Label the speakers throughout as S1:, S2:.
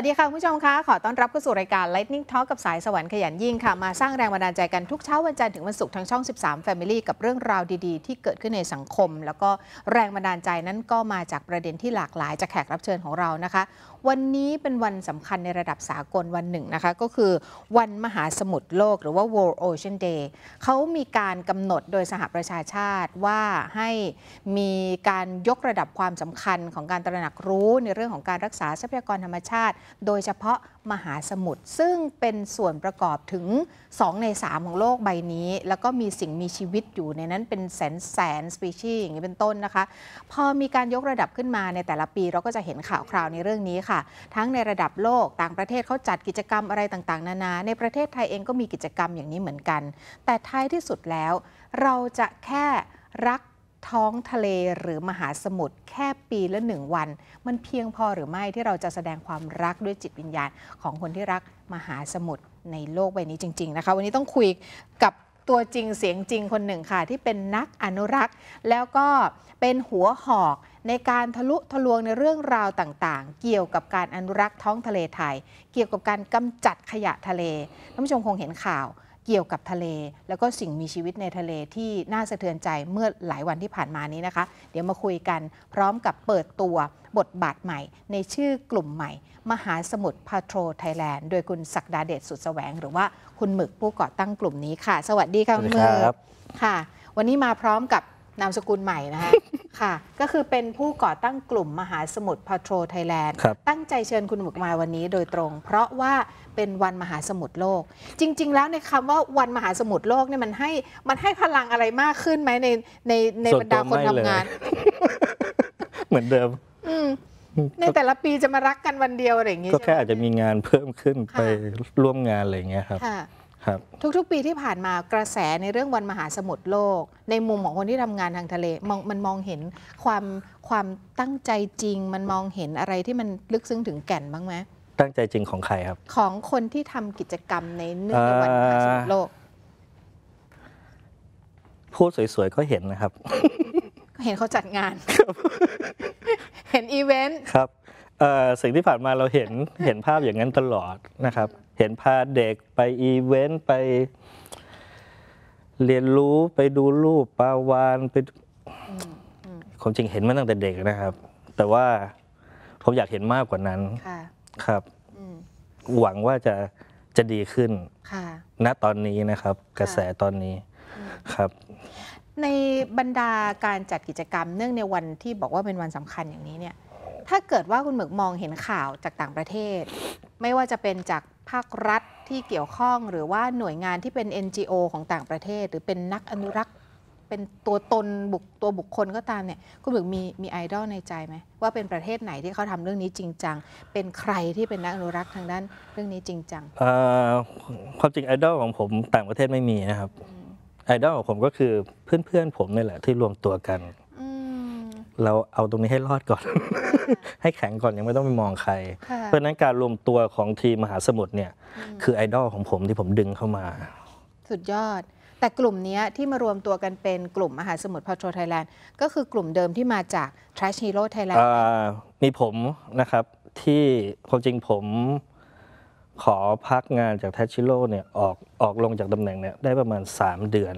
S1: ัสดีค่ะคุณผู้ชมคะขอต้อนรับเข้าสู่รายการ Lightning Talk กับสายสวรรค์ขยันยิ่งค่ะ มาสร้างแรงบันดาลใจกันทุกเช้าวันจันทร์ถึงวันศุกร์ทางช่อง 13 Family กับเรื่องราวดีๆ ที่เกิดขึ้นในสังคม แล้วก็แรงบันดาลใจนั้นก็มาจากประเด็นที่หลากหลายจากแขกรับเชิญของเรานะคะวันนี้เป็นวันสำคัญในระดับสากลวันหนึ่งนะคะ ก็คือวันมหาสมุทรโลก หรือว่า World Ocean Day เขามีการกำหนดโดยสหประชาชาติว่าให้มีการยกระดับความสำคัญของการตระหนักรู้ในเรื่องของการรักษาทรัพยากรธรรมชาติ โดยเฉพาะมหาสมุทรซึ่งเป็นส่วนประกอบถึง 2 ใน 3 ของโลกใบนี้ แล้วก็มีสิ่งมีชีวิตอยู่ในนั้นเป็นแสนแสนสปีชีส์อย่างนี้เป็นต้นนะคะ พอมีการยกระดับขึ้นมาในแต่ละปีเราก็จะเห็นข่าวคราวในเรื่องนี้ค่ะ ทั้งในระดับโลกต่างประเทศเขาจัดกิจกรรมอะไรต่างๆนานาในประเทศไทยเองก็มีกิจกรรมอย่างนี้เหมือนกัน แต่ท้ายที่สุดแล้วเราจะแค่รักท้องทะเลหรือมหาสมุทรแค่ปีละหนึ่งวันมันเพียงพอหรือไม่ที่เราจะแสดงความรักด้วยจิตวิญญาณของคนที่รักมหาสมุทรในโลกใบนี้จริง ๆนะคะวันนี้ต้องคุยกับตัวจริงเสียงจริงคนหนึ่งค่ะ ที่เป็นนักอนุรักษ์ แล้วก็เป็นหัวหอกในการทะลุทะลวงในเรื่องราวต่างๆ เกี่ยวกับการอนุรักษ์ท้องทะเลไทย เกี่ยวกับการกำจัดขยะทะเลท่านผู้ชมคงเห็นข่าวเกี่ยวกับทะเลแล้วก็สิ่งมีชีวิตในทะเลที่น่าสะเทือนใจเมื่อหลายวันที่ผ่านมานี้นะคะ เดี๋ยวมาคุยกันพร้อมกับเปิดตัวบทบาทใหม่ ในชื่อกลุ่มใหม่ มหาสมุทรพาโทรไทยแลนด์โดยคุณศักดาเดชสุดแสวง หรือว่าคุณหมึกผู้ก่อตั้งกลุ่มนี้ค่ะ สวัสดีค่ะคุณหมึกค่ะ วันนี้มาพร้อมกับนามสกุลใหม่นะคะค่ะ ก็คือเป็นผู้ก่อตั้งกลุ่มมหาสมุทรพาโทรไทยแลนด์ ตั้งใจเชิญคุณหมึกมาวันนี้โดยตรง เพราะว่าเป็นวันมหาสมุทรโลก จริง ๆ แล้วในคำว่าวันมหาสมุทรโลกเนี่ยมันให้มันให้พลังอะไรมากขึ้นไหมในในในบรรดาคนทำงาน เหมือนเดิมอในแต่ละปีจะมารักกันวันเดียวอะไรอย่างงี้ก็แค่
S2: อาจจะมีงานเพิ่มขึ้นไปร่วมงานอะไรอย่างเงี้ยครับ
S1: ทุก ๆ ปีที่ผ่านมากระแสในเรื่องวันมหาสมุทรโลก ในมุมของคนที่ทำงานทางทะเล มองมันมองเห็นความความตั้งใจจริงมันมองเห็นอะไรที่มันลึกซึ้งถึงแก่นบ้างไหม
S2: ตั้งใจจริงของใครครับ
S1: ของคนที่ทำกิจกรรมในเนื่องในวันมหาสมุทรโลก
S2: พูดสวยๆก็เห็นนะครับ
S1: เห็นเขาจัดงานเห็นอีเวนต์
S2: ครับสิ่งที่ผ่านมาเราเห็นเห็นภาพอย่างนั้นตลอดนะครับเห็นพาเด็กไปอีเวนต์ไปเรียนรู้ไปดูรูปปาวานไปความจริงเห็นมาตั้งแต่เด็กนะครับ แต่ว่าผมอยากเห็นมากกว่านั้นครับหวังว่าจะจะดีขึ้นณตอนนี้นะครับกระแสตอนนี้ครับ
S1: ในบรรดาการจัดกิจกรรมเนื่องในวันที่บอกว่าเป็นวันสำคัญอย่างนี้เนี่ย ถ้าเกิดว่าคุณหมึกมองเห็นข่าวจากต่างประเทศ ไม่ว่าจะเป็นจากภาครัฐที่เกี่ยวข้องหรือว่าหน่วยงานที่เป็น NGO ของต่างประเทศหรือเป็นนักอนุรักษ์ เป็นตัวตนบุคตัวบุคคลก็ตามเนี่ยคุณบึกมีมีไอดอลในใจไหมว่าเป็นประเทศไหนที่เขาทำเรื่องนี้จริงจังเป็นใครที่เป็นนักอนุรักษ์ทางด้านเรื่องนี้จริงจัง
S2: ความจริงไอดอลของผมต่างประเทศไม่มีนะครับไอดอลของผมก็คือเพื่อนๆผมนี่แหละที่รวมตัวกันเราเอาตรงนี้ให้รอดก่อน ให้แข็งก่อนยังไม่ต้องไปมองใคร เพราะนั้นการรวมตัวของทีมมหาสมุทรเนี่ย คือไอดอลของผมที่ผมดึงเข้ามา
S1: สุดยอด แต่กลุ่มนี้ที่มารวมตัวกันเป็นกลุ่มมหาสมุทรพาโทไทยแลนด์ ก็คือกลุ่มเดิมที่มาจาก Trash Hero Thailand
S2: มีผมนะครับที่ความจริงผมขอพักงานจากแทชิโร่เนี่ย ออกออกลงจากตำแหน่งเนี่ยได้ประมาณ3เดือน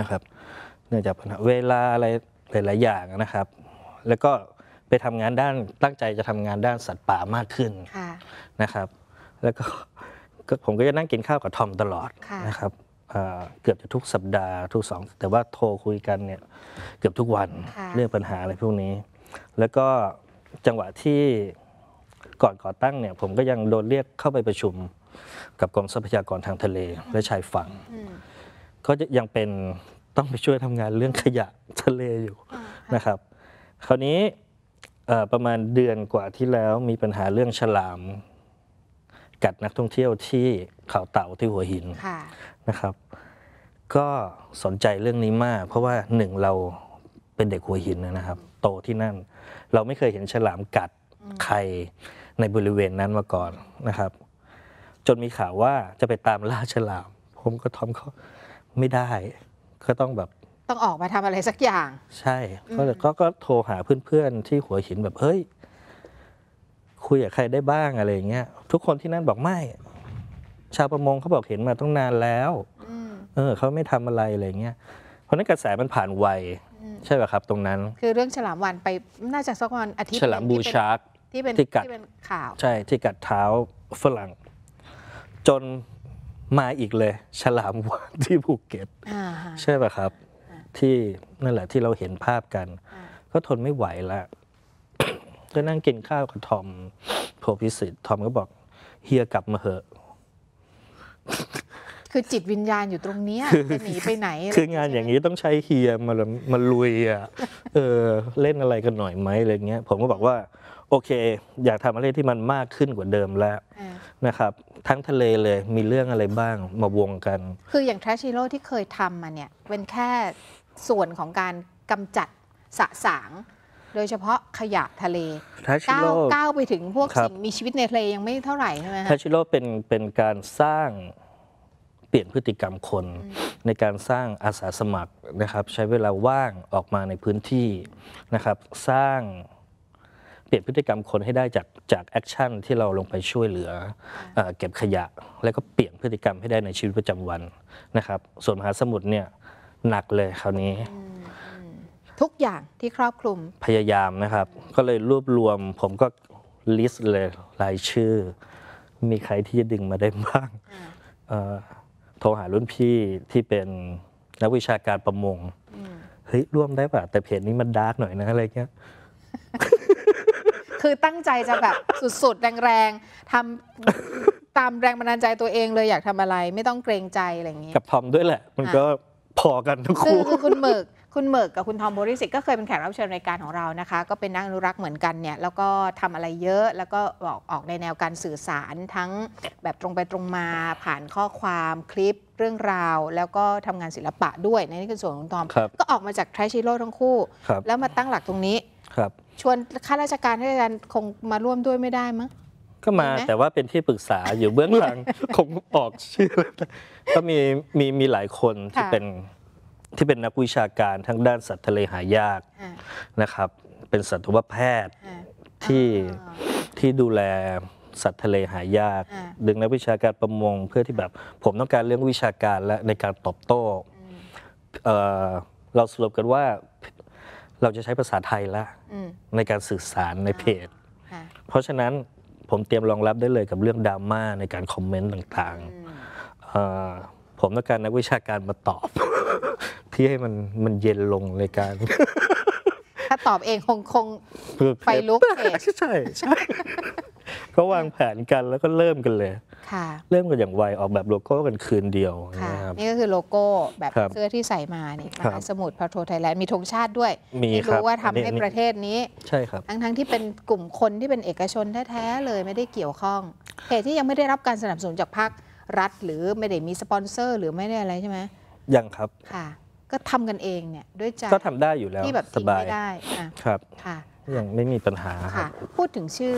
S2: นะครับ เนื่องจากปัญหาเวลาอะไรหลายๆอย่างนะครับ แล้วก็ไปทำงานด้านตั้งใจจะทำงานด้านสัตว์ป่ามากขึ้นนะครับ แล้วก็ผมก็จะนั่งกินข้าวกับทอมตลอดนะครับ เกือบจะทุกสัปดาห์ทุกสอง แต่ว่าโทรคุยกันเนี่ยเกือบทุกวันเรื่องปัญหาอะไรพวกนี้ แล้วก็จังหวะที่ก่อนก่อตั้งเนี่ยผมก็ยังโดนเรียกเข้าไปประชุมกับกรมทรัพยากรทางทะเลและชายฝั่งก็ยังเป็นต้องไปช่วยทำงานเรื่องขยะทะเลอยู่นะครับ คราวนี้ประมาณเดือนกว่าที่แล้วมีปัญหาเรื่องฉลาม กัดนักท่องเที่ยวที่เขาเต่าที่หัวหินนะครับ ก็สนใจเรื่องนี้มาก เพราะว่าหนึ่งเราเป็นเด็กหัวหินนะครับ โตที่นั่นเราไม่เคยเห็นฉลามกัดใครในบริเวณนั้นมาก่อนนะครับ จนมีข่าวว่าจะไปตามล่าฉลาม ผมก็ทอมเขาไม่ได้ก็ต้องแบบ
S1: ต้องออกมาทำอะไรสักอย่าง
S2: ใช่ก็ก็ก็โทรหาเพื่อนๆที่หัวหินแบบเฮ้ยคุยกับใครได้บ้างอะไรเงี้ยทุกคนที่นั่นบอกไม่ ชาวประมงเขาบอกเห็นมาตั้งนานแล้วเออเขาไม่ทำอะไรอะไรเงี้ยเพราะนั้นกระแสมันผ่านไว ใช่ไหมครับตรงนั้น ค
S1: ือเรื่องฉลามวันไปน่าจะสักวันอาทิตย์ฉลามบูชาร์ก
S2: ที่เป็นที่เป็นข่าว ใช่ที่กัดเท้าฝรั่งจนมาอีกเลย ฉลามวานที่ภูเก็ตใช่ป่ะครับ ที่นั่นแหละที่เราเห็นภาพกัน ก็ทนไม่ไหวละก็นั่งกินข้าวกับทอมโพพิสิทธ์ทอมก็บอกเฮียกลับมาเหอะ
S1: คือจิตวิญญาณอยู่ตรงนี้จะหนีไปไหน คื
S2: องานอย่างนี้ต้องใช้เฮียมามาลุยอ่ะเออเล่นอะไรกันหน่อยไหมอะไรเงี้ยผมก็บอกว่า โอเค อยากทำอะไรที่มันมากขึ้นกว่าเดิมแล้วนะครับทั้งทะเลเลยมีเรื่องอะไรบ้างมาวงกัน
S1: คืออย่างทรชิโร่ที่เคยทำมาเนี่ยเป็นแค่ส่วนของการกำจัด สะสาง โดยเฉพาะขยะทะเลก้าวก้าวไปถึงพวกสิ่งมีชีวิตในทะเลยังไม่เท่าไหร่ใช่ไหมแทา
S2: ชิโร่เป็นเป็นการสร้างเปลี่ยนพฤติกรรมคน ในการสร้างอาสาสมัครนะครับใช้เวลาว่างออกมาในพื้นที่นะครับสร้างเปลี่ยนพฤติกรรมคนให้ได้จากจากแอคชั่นที่เราลงไปช่วยเหลือ เก็บขยะ แล้วก็เปลี่ยนพฤติกรรมให้ได้ในชีวิตประจำวัน นะครับ ส่วนมหาสมุทรเนี่ยหนักเลยคราวนี้
S1: ทุกอย่างที่ครอบคลุม
S2: พยายามนะครับ ก็เลยรวบรวมผมก็ลิสต์เลยรายชื่อ มีใครที่จะดึงมาได้บ้างโทรหารุ่นพี่ที่เป็นนักวิชาการประมงเฮ้ยร่วมได้ป่ะ แต่เพจนี้มันดาร์กหน่อยนะอะไรเงี้ย
S1: คือตั้งใจจะแบบสุดๆ แรงๆทำตามแรงบันดาลใจตัวเองเลยอยากทำอะไรไม่ต้องเกรงใจอะไรอย่างน
S2: ี้กับทอมด้วยแหละ มันก็พอกันทั้งคู่
S1: คือคุณเมิกคุณเมิกกับคุณทอมบริสิกก็เคยเป็นแขกรับเชิญรายการของเรานะคะก็เป็นนักอนุรักษ์เหมือนกันเนี่ย แล้วก็ทำอะไรเยอะแล้วก็ออกออกในแนวการสื่อสารทั้งแบบตรงไปตรงมาผ่านข้อความคลิปเรื่องราว แล้วก็ทำงานศิลปะด้วยในนี่คือส่วนของทอมก็ออกมาจากทรชิโร่ทั้งคู่ แล้วมาตั้งหลักตรงนี้ชวนข้าราชการข้าราชการคงมาร่วมด้วยไม่ได้มั้ง
S2: ก็มาแต่ว่าเป็นที่ปรึกษาอยู่เบื้องหลังคงออกชื่อลก็มีมีมีหลายคนที่เป็นที่เป็นนักวิชาการทางด้านสัตว์ทะเลหายากนะครับ เป็นสัตวแพทย์ที่ที่ดูแลสัตว์ทะเลหายาก ดึงนักวิชาการประมงเพื่อที่แบบผมต้องการเรื่องวิชาการและในการตอบโต้เเราสรุปกันว่าเราจะใช้ภาษาไทยละในการสื่อสารในเพจเพราะฉะนั้นผมเตรียมรองรับได้เลยกับเรื่องดราม่าในการคอมเมนต์ต่างๆ ผมต้องการนักวิชาการมาตอบพี่ให้มันมันเย็นลงในการ
S1: ถ้าตอบเองคงคงไฟลุกเพจใช่ใช่
S2: ก็วางแผนกันแล้วก็เริ่มกันเลยเริ่มกันอย่างไวออกแบบโลโก้กันคืนเดียวนะครับนี่
S1: ก็คือโลโก้แบบเสื้อที่ใส่มานี่าสมุทรพาโทไทยแลนด์มีธงชาติด้วยมีรู้ว่าทำให้ประเทศนี้ใช่ครับ ทั้งทั้งที่เป็นกลุ่มคนที่เป็นเอกชนแท้ๆเลยไม่ได้เกี่ยวข้องเพตที่ยังไม่ได้รับการสนับสนุนจากรรครัฐหรือไม่ได้มีสปอนเซอร์หรือไม่ได้อะไรใช่ไหม
S2: ยังครับค่ะ
S1: ก็ทำกันเองเนี่ยด้วยใจก็ท
S2: ำได้อยู่แล้วที่แบบสบายได้ครับค่ะยังไม่มีปัญหาค่
S1: ะพูดถึงชื่อ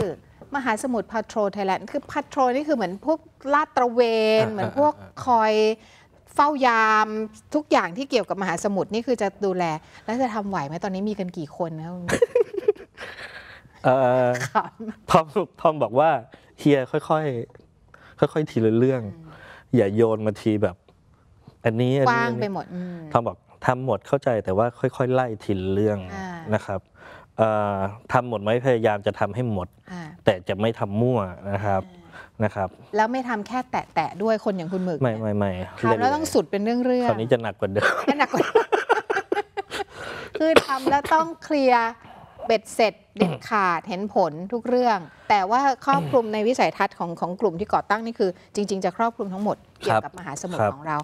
S1: มหาสมุทรพาทโตรไทยแลนด์คือพาทโตรนี่คือเหมือนพวกลาดตระเวนเหมือนพวกคอยเฝ้ายามทุกอย่างที่เกี่ยวกับมหาสมุทรนี่คือจะดูแล แล้วจะทำไหวไหมตอนนี้มีกันกี่คนนะท
S2: อมทอมบอกว่าเฮียค่อยๆค่อยๆทีละเรื่อง อย่าโยนมาทีแบบ อันนี้อันนี้ทอมบอกทำหมดเข้าใจแต่ว่า ค่อยๆไล่ทีละเรื่องนะครับทำหมดไหมพยายามจะทำให้หมด แต่จะไม่ทำมั่วนะครับนะครับ
S1: แล้วไม่ทำแค่แตะแตะด้วยคนอย่างคุณห
S2: มึก ไม่ไม่ไม่แล้วต้องสุด
S1: เป็นเรื่องเรื่องคราวน
S2: ี้จะหนักกว่าเดิมจะหนักกว่า
S1: คือทำแล้วต้องเคลียร์เบ็ดเสร็จเด็ดขาด เห็นผลทุกเรื่อง แต่ว่าครอบคลุมในวิสัยทัศน์ของของกลุ่มที่ก่อตั้งนี่คือจริง ๆจะครอบคลุมทั้งหมด เกี่ยวกับมหาสมุทรของเรา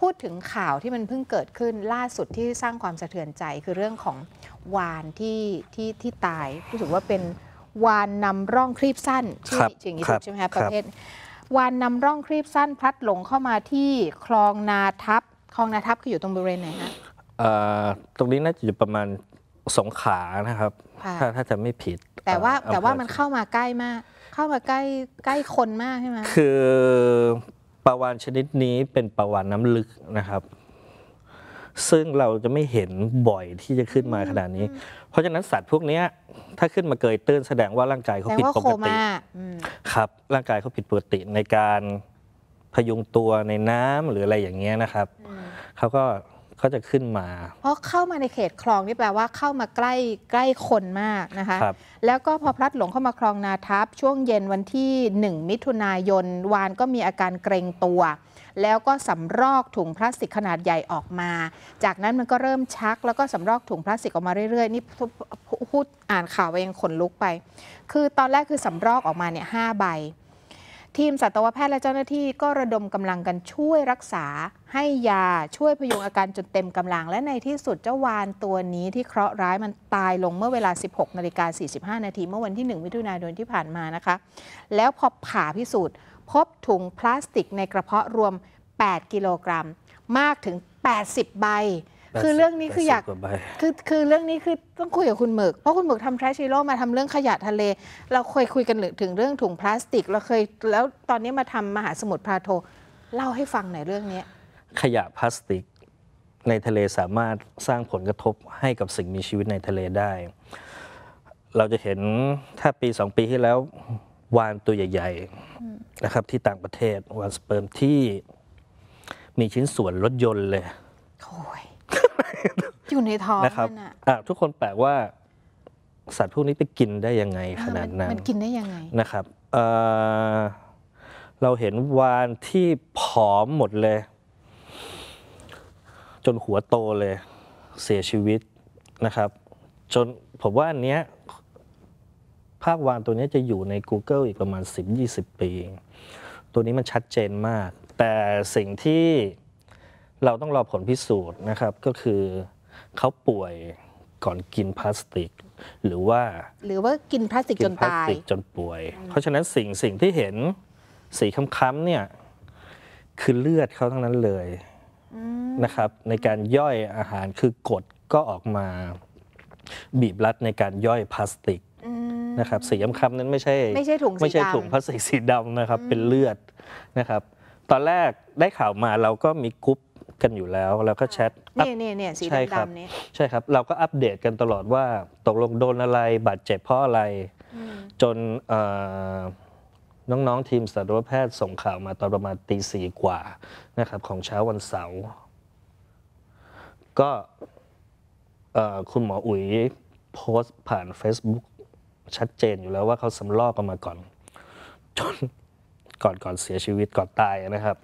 S1: พูดถึงข่าวที่มันเพิ่งเกิดขึ้นล่าสุดที่สร้างความสะเทือนใจคือเรื่องของวานที่ที่ที่ตายรู้สึกว่าเป็น วานนำร่องครีบสั้นชื่อจริงใช่ไหมคบประเภทวานนำร่องครีบสั้นพลัดหลงเข้ามาที่คลองนาทับคลองนาทับคืออยู่ตรงบริเวณไหนฮะ
S2: ตรงนี้น่าจะอยู่ประมาณสงขานะครับถ้าถ้าจะไม่ผิด
S1: แต่ว่าแต่ว่ามันเข้ามาใกล้มาก เข้ามาใกล้ใกล้คนมากใช่ไหม
S2: คือประวันชนิดนี้เป็นประวันน้ำลึกนะครับ ซึ่งเราจะไม่เห็นบ่อยที่จะขึ้นมาขนาดนี้ เพราะฉะนั้น สัตว์พวกนี้ถ้าขึ้นมาเกยตื้นแสดงว่าร่างกายเขาผิดปกติครับ ร่างกายเขาผิดปกติในการพยุงตัวในน้ำหรืออะไรอย่างเงี้ยนะครับเขาก็ก็จะขึ้นมา
S1: เพราะเข้ามาในเขตคลองนี่แปลว่าเข้ามาใกล้ใกล้คนมากนะคะคแล้วก็พอพลัดหลงเข้ามาคลองนาทับช่วงเย็นวันที่ 1 มิถุนายน วานก็มีอาการเกรงตัวแล้วก็สำรอกถุงพลาสติกขนาดใหญ่ออกมา จากนั้นมันก็เริ่มชัก แล้วก็สำรอกถุงพลาสติกออกมาเรื่อยๆนี่พูดอ่านข่าวไปยังขนลุกไป คือตอนแรกคือสำรอกออกมาเนี่ยห้าใบทีมสัตวแพทย์และเจ้าหน้าที่ก็ระดมกำลังกันช่วยรักษาให้ยาช่วยพยุงอาการจนเต็มกำลัง และในที่สุดเจ้าวานตัวนี้ที่เคราะห์ร้ายมันตายลงเมื่อเวลา 16 นาฬิกา45 นาที เมื่อวันที่ 1 มิถุนายนที่ผ่านมานะคะ แล้วพอผ่าพิสูจน์พบถุงพลาสติกในกระเพาะรวม 8 กิโลกรัมมากถึง 80 ใบคือเรื่องนี้คืออยาก คือคือเรื่องนี้คือต้องคุยกับคุณหมึกเพราะคุณหมึกทำแทชชิโร่มา ทำเรื่องขยะทะเล เราเคยคุยกันถึงเรื่องถุงพลาสติก เราเคยแล้วตอนนี้มาทำมหาสมุทรพาโทเล่าให้ฟังหน่อยเรื่องนี้
S2: ขยะพลาสติกในทะเลสามารถสร้างผลกระทบให้กับสิ่งมีชีวิตในทะเลได้ เราจะเห็นถ้าปีสองปีที่แล้ววานตัวใหญ่ ๆนะครับ ที่ต่างประเทศวานสเปิร์มที่มีชิ้นส่วนรถยนต์เลยย
S1: อยู่ในท้องนะค
S2: รับทุกคนแปลกว่า สัตว์พวกนี้ไปกินได้ยังไงขนาดนั้น มันกินได้ยังไงนะครับ เราเห็นวานที่ผอมหมดเลย จนหัวโตเลย เสียชีวิตนะครับ จนผมว่าอันเนี้ย ภาพวานตัวนี้จะอยู่ใน Google อีกประมาณ 10-20 ปี ตัวนี้มันชัดเจนมาก แต่สิ่งที่เราต้องรอผลพิสูจน์นะครับก็คือเขาป่วยก่อนกินพลาสติก หรือว่า
S1: หรือว่ากินพลาสติกจนตาย
S2: จนป่วย เพราะฉะนั้นสิ่งสิ่งที่เห็นสีค้ำๆเนี่ยคือเลือดเขาทั้งนั้นเลยนะครับ ในการย่อยอาหารคือกดก็ออกมาบีบรัดในการย่อยพลาสติกนะครับ สีค้ำๆนั้นไม่ใช่ไม่ใช่ถุงสีไม่ใช่ถุงพลาสติกสีดำนะครับเป็นเลือดนะครับ ตอนแรกได้ข่าวมาเราก็มีกรุ๊ปกันอยู่แล้วแล้วก็แชท นี่
S1: นี่นี่สีดำำนี่
S2: ใช่ครับ เราก็อัปเดตกันตลอดว่าตกลงโดนอะไร บาดเจ็บเพราะอะไร จนน้องๆ ทีมสัตวแพทย์ส่งข่าวมาตอนประมาณตีสี่กว่านะครับ ของเช้าวันเสาร์ก็คุณหมออุ๋ยโพสต์ผ่าน Facebook ชัดเจนอยู่แล้วว่าเขาสำลอกกันมาก่อน จน ก่อนก่อนเสียชีวิตก่อนตายนะครับ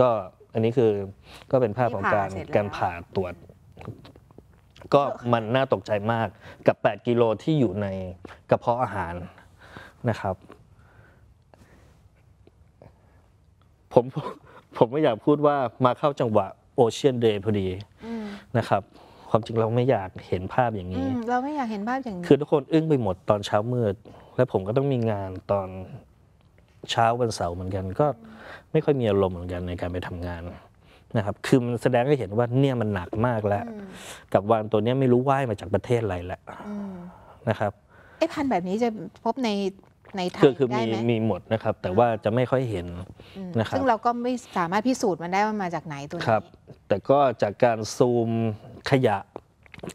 S2: ก็อันนี้คือก็เป็นภาพของการการผ่าตรวจ ก็มันน่าตกใจมากกับ 8กิโลที่อยู่ในกระเพาะอาหารนะครับผมผมไม่อยากพูดว่ามาเข้าจังหวะโอเชียนเดย์พอดีนะครับ ความจริงเราไม่อยากเห็นภาพอย่างนี้
S1: เราไม่อยากเห็นภาพอย่างนี้ คือทุ
S2: กคนอึ้งไปหมดตอนเช้ามืดและผมก็ต้องมีงานตอนเช้าวันเสาร์เหมือนกันก็ไม่ค่อยมีอารมณ์เหมือนกันในการไปทำงานนะครับ คือมันแสดงให้เห็นว่าเนี่ยมันหนักมากแล้ว กับวานตัวนี้ไม่รู้ว่ายมาจากประเทศอะไรแล้วนะครับ
S1: ไอ้พันแบบนี้จะพบในในไทยได้ไหมคือมี
S2: มีหมดนะครับ แต่ว่าจะไม่ค่อยเห็น
S1: นะครับซึ่งเราก็ไม่สามารถพิสูจน์มันได้ว่ามาจากไหนตัวนี้ค
S2: รับ แต่ก็จากการซูมขยะ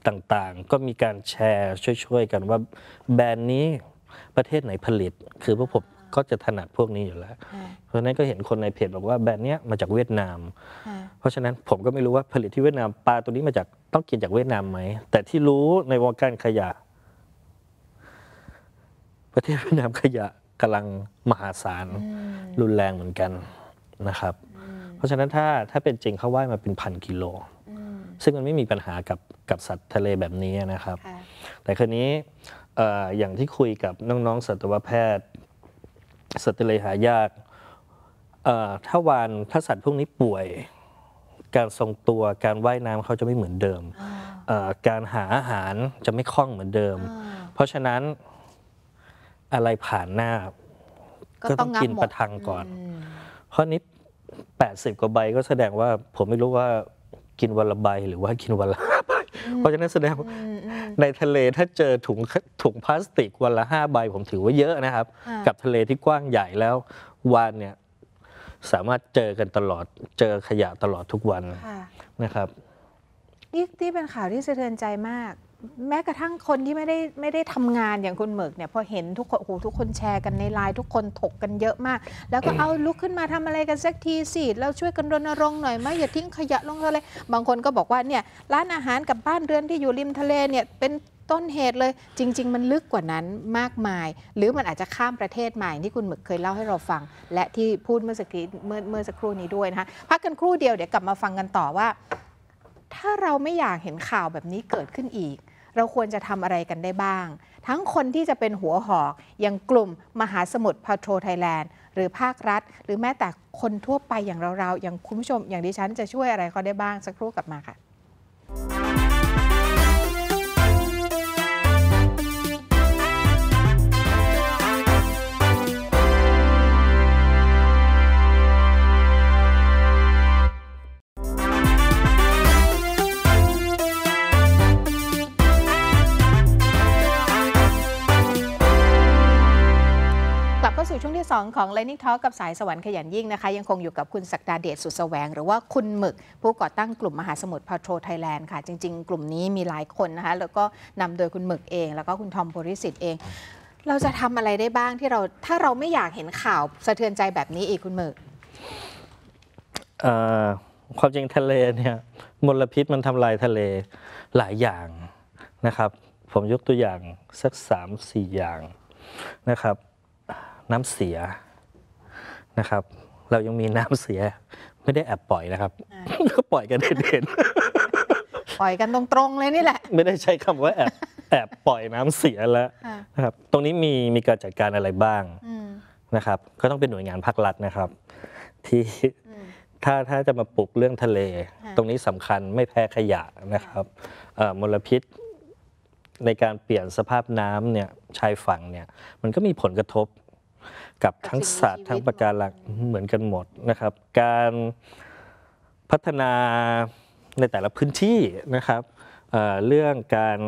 S2: ต่างๆ ก็มีการแชร์ช่วยๆกันว่าแบรนด์นี้ประเทศไหนผลิตคือพวกผมก็จะถนัดพวกนี้อยู่แล้ว เพราะฉะนั้นก็เห็นคนในเพจบอกว่าแบรนด์เนี้ยมาจากเวียดนาม เพราะฉะนั้นผมก็ไม่รู้ว่าผลิตที่เวียดนามปลาตัวนี้มาจากต้องกินจากเวียดนามไหม แต่ที่รู้ในวงการขยะประเทศเวียดนามขยะกำลังมหาศาลรุนแรงเหมือนกันนะครับ เพราะฉะนั้นถ้าถ้าเป็นจริงเขาว่ายมาเป็นพันกิโลซึ่งมันไม่มีปัญหากับกับสัตว์ทะเลแบบนี้นะครับ แต่คืนนี้อย่างที่คุยกับน้องๆสัตวแพทย์สัตว์ทะเลหายากถ้าวานถ้าสัตว์พวกนี้ป่วย การทรงตัว การว่ายน้ำเขาจะไม่เหมือนเดิม การหาอาหารจะไม่คล่องเหมือนเดิม เพราะฉะนั้นอะไรผ่านหน้าก็ต้องกินประทังก่อนเพราะนี้แปดสิบกว่าใบก็แสดงว่าผมไม่รู้ว่ากินวันละใบหรือว่ากินวันละเพราะฉะนั้นแสดงในทะเลถ้าเจอถุงถุงพลาสติกวันละห้าใบผมถือว่าเยอะนะครับ กับทะเลที่กว้างใหญ่แล้ววานเนี่ย สามารถเจอกันตลอดเจอขยะตลอดทุกวันนะครับ
S1: นี่ที่เป็นข่าวที่สะเทือนใจมากแม้กระทั่งคนที่ไม่ได้ไม่ได้ทำงานอย่างคุณหมิกเนี่ยพอเห็นทุกคนโอ้โหทุกคนแชร์กันในไลน์ทุกคนถกกันเยอะมาก แล้วก็เอาลุกขึ้นมาทำอะไรกันสักทีสิเราช่วยกันรณรงค์หน่อยไหมอย่าทิ้งขยะลงทะเลบางคนก็บอกว่าเนี่ยร้านอาหารกับบ้านเรือนที่อยู่ริมทะเลเนี่ยเป็นต้นเหตุเลยจริง ๆ มันลึกกว่านั้นมากมาย หรือมันอาจจะข้ามประเทศมาอย่างที่คุณหมึกเคยเล่าให้เราฟัง และที่พูดเมื่อสักครู่เมื่อเมื่อสักครู่นี้ด้วยนะคะพักกันครู่เดียวเดี๋ยวกลับมาฟังกันต่อว่า ถ้าเราไม่อยากเห็นข่าวแบบนี้เกิดขึ้นอีกเราควรจะทำอะไรกันได้บ้าง ทั้งคนที่จะเป็นหัวหอกอย่างกลุ่มมหาสมุทรพาโทไทยแลนด์ หรือภาครัฐ หรือแม้แต่คนทั่วไปอย่างเรา ๆ อย่างคุณผู้ชม อย่างดิฉันจะช่วยอะไรเขาได้บ้างสักครู่กลับมาค่ะข้าสู่ช่วงที่2ของ Lightning Talk กับสายสวรรค์ขยันยิ่งนะคะ ยังคงอยู่กับคุณศักดาเดชสุดแสวง หรือว่าคุณหมึกผู้ก่อตั้งกลุ่มมหาสมุทรพาโรไทยแลนด์ค่ะ จริง ๆ กลุ่มนี้มีหลายคนนะคะ แล้วก็นำโดยคุณหมึกเอง แล้วก็คุณทอมบริสิทธิ์เอง เราจะทำอะไรได้บ้างที่เราถ้าเราไม่อยากเห็นข่าวสะเทือนใจแบบนี้อีกคุณหมึก
S2: ความจริงทะเลเนี่ยมลพิษมันทำลายทะเลหลายอย่างนะครับผมยกตัวอย่างสัก3-4 อย่างนะครับน้ำเสียนะครับ เรายังมีน้ำเสีย ไม่ได้แอบปล่อยนะครับ ก็ปล่อยกันเด่น
S1: ๆปล่อยกันตรงๆเลยนี่แหละ
S2: ไม่ได้ใช้คำว่าแอบแอบปล่อยน้ำเสียแล้วนะครับ ตรงนี้มีมีการจัดการอะไรบ้างนะครับ ก็ต้องเป็นหน่วยงานภาครัฐนะครับ ที่ถ้าถ้าจะมาปลุกเรื่องทะเล ตรงนี้สำคัญไม่แพ้ขยะนะครับมลพิษในการเปลี่ยนสภาพน้ำเนี่ยชายฝั่งเนี่ย มันก็มีผลกระทบกับทั้งสัตว์ทั้งประการหลักเหมือนกันหมดนะครับ การพัฒนาในแต่ละพื้นที่นะครับเเรื่องการ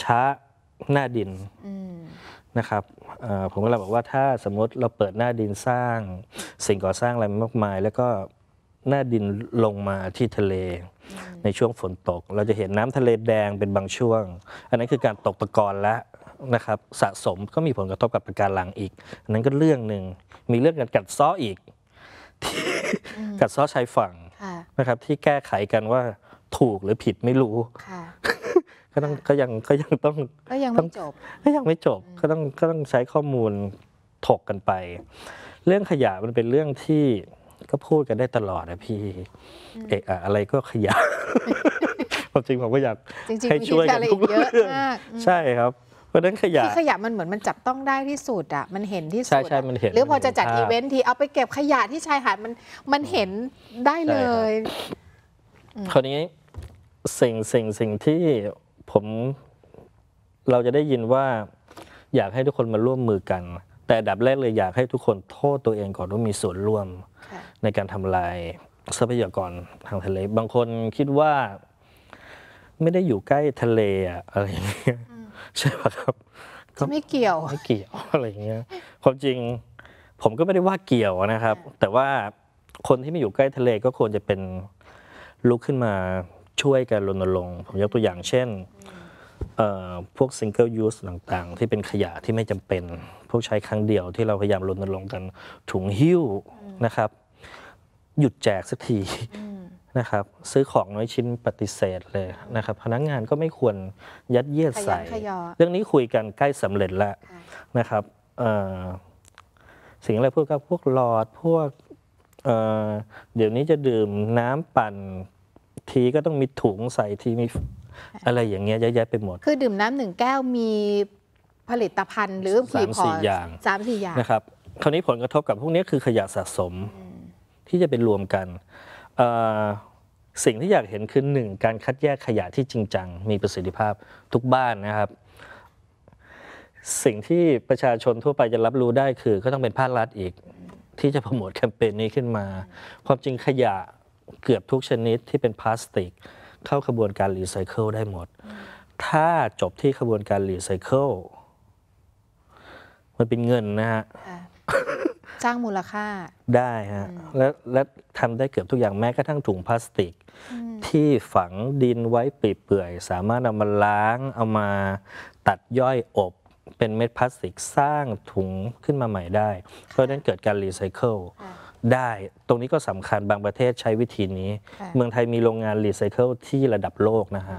S2: ช้าหน้าดินนะครับผมก็เลยบอกว่าถ้าสมมติเราเปิดหน้าดินสร้างสิ่งก่อสร้างอะไรมากมาย แล้วก็หน้าดินลงมาที่ทะเล ในช่วงฝนตก เราจะเห็นน้ำทะเลแดงเป็นบางช่วง อันนั้นคือการตกตะกอนแล้วนะครับ สะสมก็มีผลกระทบกับปะการังอีก อันนั้นก็เรื่องหนึ่งมีเรื่องการกัดซ้ออีกกัดซ้อชายฝั่งนะครับ ที่แก้ไขกันว่าถูกหรือผิดไม่รู้ ก็ต้องก็ยังก็ยังต้อง
S1: ก็ยังไม่จบ
S2: ก็ยังไม่จบก็ต้องก็ต้องใช้ข้อมูลถกกันไป เรื่องขยะมันเป็นเรื่องที่ก็พูดกันได้ตลอดนะพี่เอะอะไรก็ขยะความจริงผมก็อยากให้ช่วยกันทุกเรื่องใช่ครับราะนั้นขยะที่ข
S1: ยะมันเหมือนมันจับต้องได้ที่สุดอ่ะ มันเห็นที่สุดใช่ใช่มันเห็น หรือพอจะจัดอีเวนท์ทีเอาไปเก็บขยะที่ชายหาดมันมันเห็นได้เลย
S2: คราวนี้สิ่งสิ่งสิ่งที่ผมเราจะได้ยินว่าอยากให้ทุกคนมาร่วมมือกัน แต่ดับแรกเลยอยากให้ทุกคนโทษตัวเองก่อนว่ามีส่วนร่วมในการทำลาย ทรัพยากรทางทะเล บางคนคิดว่าไม่ได้อยู่ใกล้ทะเลอะไรอย่างเงี้ยใช่ปะครับก็ไม่เกี่ยวไม่เกี่ยว อะไรอย่างเงี้ย ความจริง ผมก็ไม่ได้ว่าเกี่ยวนะครับ แต่ว่าคนที่ไม่อยู่ใกล้ทะเลก็ควรจะเป็นลุกขึ้นมาช่วยกันรณรงค์ผมยกตัวอย่างเช่นพวกซิงเกิลยูสต่างๆ ที่เป็นขยะที่ไม่จำเป็น พวกใช้ครั้งเดียวที่เราพยายามรณรงค์กันถุงหิ้วนะครับ หยุดแจกสักทีนะครับซื้อของน้อยชิ้นปฏิเสธเลยนะครับ พนักงงานก็ไม่ควรยัดเยียดใส่ เรื่องนี้คุยกันใกล้สำเร็จแล้วนะครับสิ่งอะไรพวกก็พวกหลอดพวกเเดี๋ยวนี้จะดื่มน้ำปั่น ทีก็ต้องมีถุงใส่ทีมีอะไรอย่างเงี้ยเยอะแยะไปหมด
S1: คือดื่มน้ำหนึ่งแก้วมีผลิตภัณฑ์ หรือผีพอสอย่างสามสี่อย่างน
S2: ะครับ คราวนี้ผลกระทบกับพวกนี้คือขยะสะสมที่จะเป็นรวมกันสิ่งที่อยากเห็นคือหนึ่ง การคัดแยกขยะที่จริงจัง มีประสิทธิภาพทุกบ้านนะครับ สิ่งที่ประชาชนทั่วไปจะรับรู้ได้คือ ก็ต้องเป็นภาครัฐอีกที่จะโปรโมทแคมเปญนี้ขึ้นมา ความจริงขยะเกือบทุกชนิดที่เป็นพลาสติก เข้าขบวนการรีไซเคิลได้หมด ถ้าจบที่ขบวนการรีไซเคิลมันเป็นเงินนะฮะ
S1: จ้างมูลค่า
S2: ได้ฮะและและทำได้เกือบทุกอย่างแม้กระทั่งถุงพลาสติก ที่ฝังดินไว้ปีเปื่อย สามารถเอามาล้างเอามาตัดย่อยอบเป็นเม็ดพลาสติกสร้างถุงขึ้นมาใหม่ได้เพราะนั้นเกิดการรีไซเคิลได้ตรงนี้ก็สำคัญบางประเทศใช้วิธีนี้ เมืองไทยมีโรงงานรีไซเคิลที่ระดับโลกนะฮะ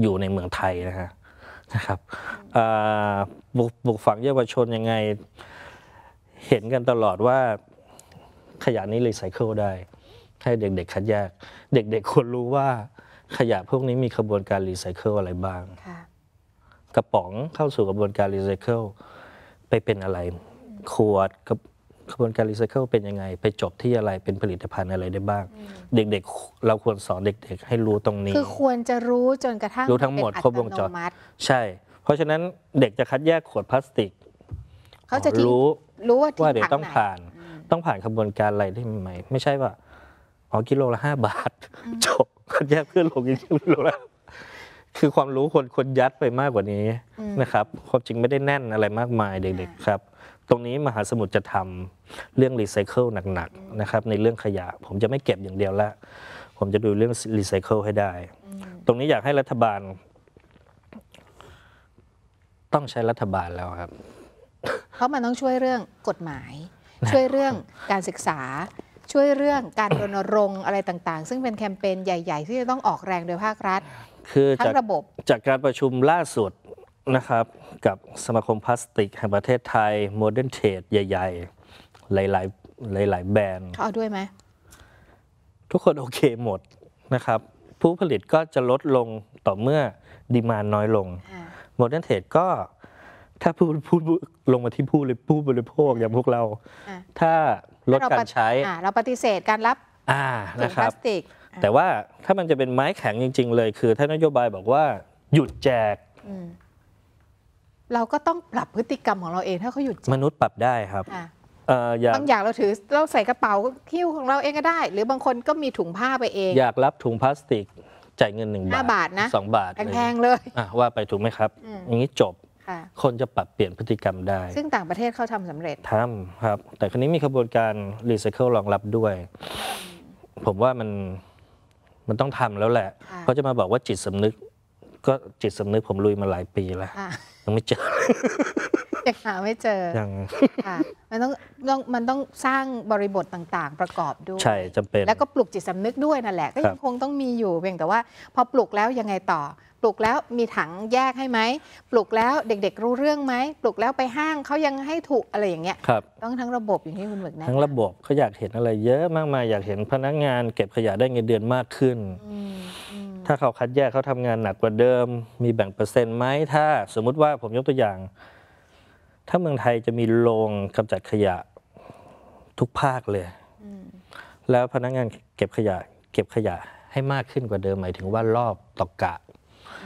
S2: อยู่ในเมืองไทยนะฮะนะครับบุกฝังเยาวชนยังไงเห็นกันตลอดว่าขยะนี้รีไซเคิลได้ให้เด็กๆคัดแยก เด็กๆควรรู้ว่าขยะพวกนี้มีกระบวนการรีไซเคิลอะไรบ้างกระป๋องเข้าสู่กระบวนการรีไซเคิลไปเป็นอะไร ขวดกระบวนการรีไซเคิลเป็นยังไง ไปจบที่อะไรเป็นผลิตภัณฑ์อะไรได้บ้าง เด็กๆเราควรสอนเด็ก ๆ ให้รู้ตรงนี้คือค
S1: วรจะรู้จนกระทั่งรู้ทั้งหมดครบวงจร
S2: ใช่ เพราะฉะนั้นเด็กจะคัดแยกขวดพลาสติก เขาจะรู้รู้ว่าว่าเดี๋ยวต้องผ่านต้องผ่านขบวนการอะไรได้ไหม ไม่ใช่ว่าอ๋อกิโลละห้าบาทจบก็แยกเพื่อนลงกิโลละคือความรู้คนคนยัดไปมากกว่านี้นะครับ ความจริงไม่ได้แน่นอะไรมากมายเด็ก ๆ ครับ ตรงนี้มหาสมุทรจะทำเรื่องรีไซเคิลหนัก ๆ นะครับ ในเรื่องขยะ ผมจะไม่เก็บอย่างเดียวละผมจะดูเรื่องรีไซเคิลให้ได้ ตรงนี้อยากให้รัฐบาล ต้องใช้รัฐบาลแล้วครับ
S1: เพราะมันต้องช่วยเรื่องกฎหมาย ช่วยเรื่องการศึกษา ช่วยเรื่องการรณรงค์อะไรต่างๆ ซึ่งเป็นแคมเปญใหญ่ ๆ ที่จะต้องออกแรงโดยภาครัฐ
S2: คือทั้งระบบ จากการประชุมล่าสุดนะครับกับสมาคมพลาสติกแห่งประเทศไทยโมเดิร์นเทรดใหญ่ๆหลายๆหลายๆแบรนด์เขาเอาด้วยไหมทุกคนโอเคหมดนะครับ ผู้ผลิตก็จะลดลงต่อเมื่อดีมานน้อยลงโมเดิร์นเทรดก็ถ้าพูดพูดลงมาที่ผู้ผู้บริโภคอย่างพวกเรา ถ้าลดการใช้
S1: เราปฏิเสธการรับถุงพลาสติก
S2: แต่ว่าถ้ามันจะเป็นไม้แข็งจริงๆเลย คือ ถ้านโยบายบอกว่า หยุดแจก
S1: เราก็ต้องปรับพฤติกรรมของเราเอง ถ้าเขาหยุด
S2: มนุษย์ปรับได้ครับบางอย่
S1: างเราถือเราใส่กระเป๋าคิ้วของเราเองก็ได้ หรือบางคนก็มีถุงผ้าไปเอง อยาก
S2: รับถุงพลาสติกจ่ายเงินหนึ่งบาทสองบาทแพงเลยว่าไปถูกไหมครับ อย่างนี้จบคนจะปรับเปลี่ยนพฤติกรรมได้ ซึ่
S1: งต่างประเทศเขาทำสำเร็จ
S2: ทำครับ แต่ครั้นี้มีกระบวนการรีไซเคิลรองรับด้วย ผมว่ามัน มันต้องทำแล้วแหละ เขาจะมาบอกว่าจิตสำนึก ก็จิตสำนึกผมลุยมาหลายปีแล้วยังไม่เจอ
S1: ยังหาไม่เจอยังมันต้องต้องมันต้องสร้างบริบทต่าง ๆ ประกอบด้วย ใช่จำเป็น แล้วก็ปลุกจิตสำนึกด้วยนั่นแหละก็ยังคงต้องมีอยู่เพียงแต่ว่าพอปลุกแล้วยังไงต่อปลูกแล้วมีถังแยกให้ไหมปลูกแล้วเด็ก ๆ รู้เรื่องไหมปลูกแล้วไปห้างเขายังให้ถูกอะไรอย่างเงี้ยครับต้องทั้งระบบอย่างที่คุณหมึกนะทั้ง
S2: ระบบเขาอยากเห็นอะไร เยอะมาก มายอยากเห็นพนักงานเก็บขยะได้เงินเดือนมากขึ้นถ้าเขาคัดแยกเขาทำงานหนักกว่าเดิม มีแบ่งเปอร์เซ็นต์ไหมถ้า สมมุติว่าผมยกตัวอย่าง ถ้าเมืองไทยจะมีโรงกำจัดขยะทุกภาคเลย แล้วพนักงานเก็บขยะ เก็บขยะให้มากขึ้นกว่าเดิมหมายถึงว่ารอบตออกะ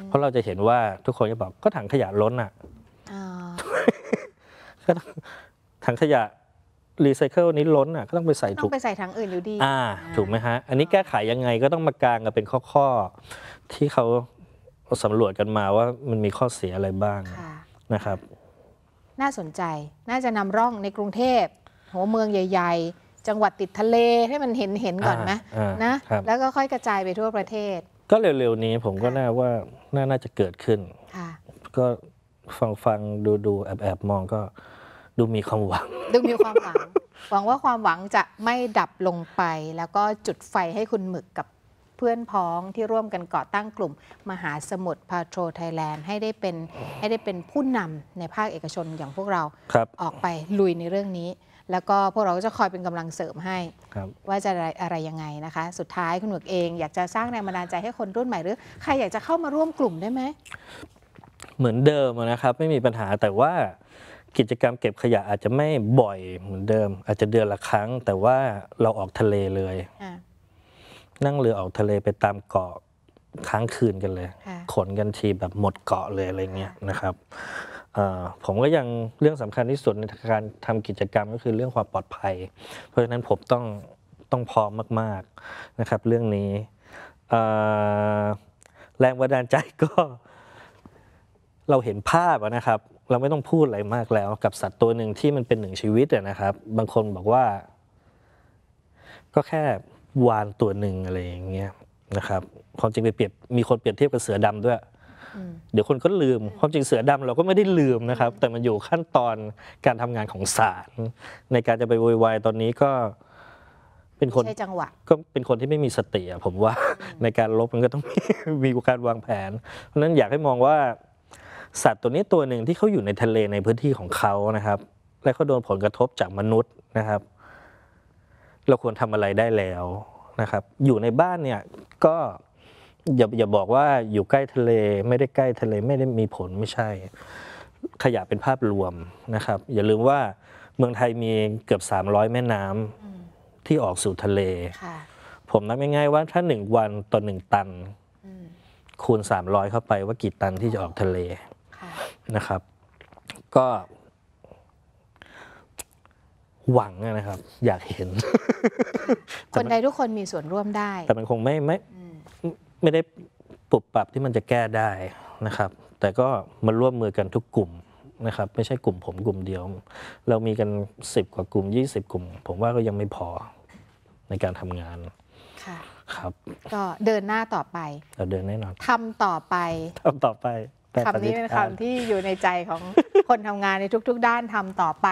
S2: เพราะเราจะเห็นว่าทุกคนจะบอกก็ถังขยะล้นอ่ะก็ถังขยะรีไซเคิลนี้ล้นอ่ะ ก็ต้องไปใส่ถุงไป
S1: ใส่ถังอื่นอยู่ดี อ่า
S2: ถูกไหมฮะ อันนี้แก้ไขยังไงก็ต้องมากางกันเป็นข้อๆ ที่เขาสำรวจกันมาว่ามันมีข้อเสียอะไรบ้างนะครับ
S1: น่าสนใจน่าจะนำร่องในกรุงเทพหัวเมืองใหญ่ ๆ จังหวัดติดทะเลให้มันเห็นเห็นก่อนไหมนะแล้วก็ค่อยกระจายไปทั่วประเทศ
S2: ก็เร็ว ๆ นี้ ผมก็น่าว่า น่าจะเกิดขึ้น ก็ฟังฟังดูดูแอบแอบมองก็ดูมีความหวัง
S1: ดูมีความหวัง หวังว่าความหวังจะไม่ดับลงไป แล้วก็จุดไฟให้คุณหมึกกับเพื่อนพ้อง ที่ร่วมกันก่อตั้งกลุ่มมหาสมุทรพาโตรไทยแลนด์ให้ได้เป็นให้ได้เป็นผู้นำในภาคเอกชนอย่างพวกเราออกไปลุยในเรื่องนี้แล้วก็พวกเราก็จะคอยเป็นกำลังเสริมให้ว่าจะอะไระไรยังไงนะคะ สุดท้าย คุณหนุกเองอยากจะสร้างแรงบันดาลใจให้คนรุ่นใหม่หรือ ใครอยากจะเข้ามาร่วมกลุ่มได้ไ
S2: หม เหมือนเดิมนะครับ ไม่มีปัญหาแต่ว่ากิจกรรมเก็บขยะอาจจะไม่บ่อยเหมือนเดิม อาจจะเดือนละครั้ง แต่ว่าเราออกทะเลเลย นั่งเรือออกทะเลไปตามเกาะค้างคืนกันเลย ขนกันทีแบบหมดเกาะเลยอะไรเงี้ยนะครับผมก็ยังเรื่องสำคัญที่สุดในการทำกิจกรรมก็คือเรื่องความปลอดภัย เพราะฉะนั้นผมต้องต้องพร้อมมากๆนะครับเรื่องนี้แรงบันดาลใจก็ เราเห็นภาพนะครับเราไม่ต้องพูดอะไรมากแล้วกับสัตว์ตัวหนึ่งที่มันเป็นหนึ่งชีวิตนะครับบางคนบอกว่า ก็แค่วานตัวหนึ่งอะไรอย่างเงี้ยนะครับความจริงไปเปรียบมีคนเปรียบเทียบกับเสือดำด้วยเดี๋ยวคนก็ลืมความจริงเสือดำเราก็ไม่ได้ลืมนะครับ แต่มันอยู่ขั้นตอนการทำงานของศาลในการจะไปวยวายตอนนี้ก็เป็นคนใชจังหวะ ก็เป็นคนที่ไม่มีสติอะผมว่าในการลบมันก็ต้องมีการวางแผน เพราะนั้นอยากให้มองว่าสัตว์ตัวนี้ตัวหนึ่งที่เขาอยู่ในทะเลในพื้นที่ของเขานะครับ และเขาโดนผลกระทบจากมนุษย์นะครับ เราควรทำอะไรได้แล้วนะครับ อยู่ในบ้านเนี่ยก็อย่าอย่าบอกว่าอยู่ใกล้ทะเลไม่ได้ใกล้ทะเลไม่ได้มีผลไม่ใช่ขยะเป็นภาพรวมนะครับ อย่าลืมว่าเมืองไทยมีเกือบ300แม่น้ำที่ออกสู่ทะเล ผมนับง่ายๆว่าถ้าหนึ่งวันต่อหนึ่งตันคูณ 300 เข้าไปว่ากี่ตันที่จะออกทะเลนะครับ ก็หวังนะครับอยากเห็น คนใดทุกคน
S1: มีส่วนร่วมได้ แต่
S2: มันคงไม่ไม่ไม่ได้ปรับปรับที่มันจะแก้ได้นะครับ แต่ก็มาร่วมมือกันทุกกลุ่มนะครับ ไม่ใช่กลุ่มผมกลุ่มเดียว เรามีกัน 10 กว่ากลุ่ม20 กลุ่ม ผมว่าก็ยังไม่พอในการทำงานค่ะครับ
S1: ก็เดินหน้าต่อไปเราเดินแน่นอนทำต่อไป
S2: ทำต่อไปคำนี้เป็นคำท
S1: ี่อยู่ในใจของคนทำงานในทุก ๆด้านทำต่อไป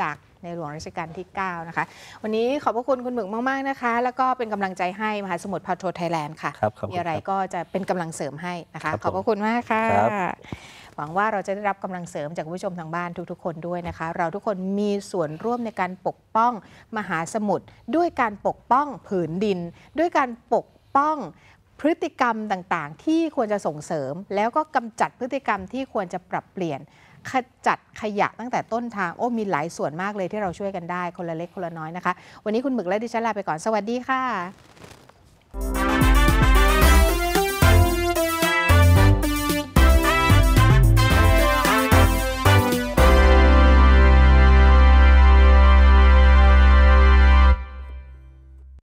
S1: จากในหลวงรัชกาลที่ 9นะคะ วันนี้ขอบพระคุณคุณหมึกมาก ๆ นะคะ แล้วก็เป็นกำลังใจให้มหาสมุทรพาโทไทยแลนด์ค่ะ มีอะไรก็จะเป็นกำลังเสริมให้นะคะ ขอบพระคุณมากค่ะหวังว่าเราจะได้รับกำลังเสริมจากผู้ชมทางบ้านทุกๆคนด้วยนะคะ เราทุกคนมีส่วนร่วมในการปกป้องมหาสมุทร ด้วยการปกป้องผืนดิน ด้วยการปกป้องพฤติกรรมต่างๆ ที่ควรจะส่งเสริม แล้วก็กำจัดพฤติกรรมที่ควรจะปรับเปลี่ยนขจัดขยะตั้งแต่ต้นทาง โอ้มีหลายส่วนมากเลยที่เราช่วยกันได้ คนละเล็กคนละน้อยนะคะ วันนี้คุณหมึกและดิฉันลาไปก่อน สวัสดีค่ะ